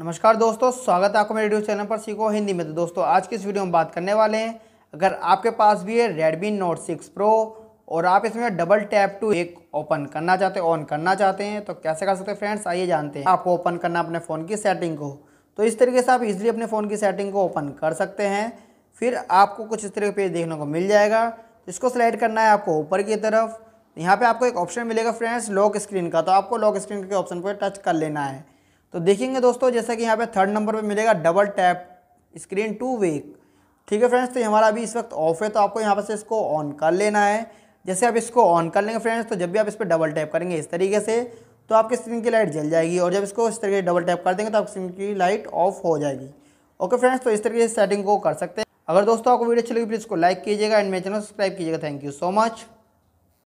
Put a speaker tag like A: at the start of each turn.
A: नमस्कार दोस्तों स्वागत है आपको मेरे यूट्यूब चैनल पर सीखो हिंदी में तो दोस्तों आज की इस वीडियो में बात करने वाले हैं अगर आपके पास भी है रेडमी नोट सिक्स प्रो और आप इसमें डबल टैप टू एक ओपन करना चाहते हैं ऑन करना चाहते हैं तो कैसे कर सकते हैं फ्रेंड्स आइए जानते हैं आपको ओपन करना अपने फ़ोन की सेटिंग को तो इस तरीके से आप इजिली अपने फ़ोन की सेटिंग को ओपन कर सकते हैं फिर आपको कुछ इस तरह का पेज देखने को मिल जाएगा इसको सिलेक्ट करना है आपको ऊपर की तरफ यहाँ पर आपको एक ऑप्शन मिलेगा फ्रेंड्स लॉक स्क्रीन का तो आपको लॉक स्क्रीन के ऑप्शन पर टच कर लेना है तो देखेंगे दोस्तों जैसा कि यहाँ पे थर्ड नंबर पे मिलेगा double tap screen to wake ठीक है फ्रेंड्स तो हमारा अभी इस वक्त ऑफ है तो आपको यहाँ पर से इसको ऑन कर लेना है जैसे आप इसको ऑन कर लेंगे फ्रेंड्स तो जब भी आप इस पर डबल टैप करेंगे इस तरीके से तो आपकी स्क्रीन की लाइट जल जाएगी और जब इसको इस तरीके से डबल टैप कर देंगे तो आपकी स्क्रीन की लाइट ऑफ हो जाएगी ओके फ्रेंड्स तो इस तरीके से सेटिंग को कर सकते हैं अगर दोस्तों आपको वीडियो अच्छी लगी प्लीज़ इसको लाइक कीजिएगा एंड मेरे चैनल सब्सक्राइब कीजिएगा थैंक यू सो मच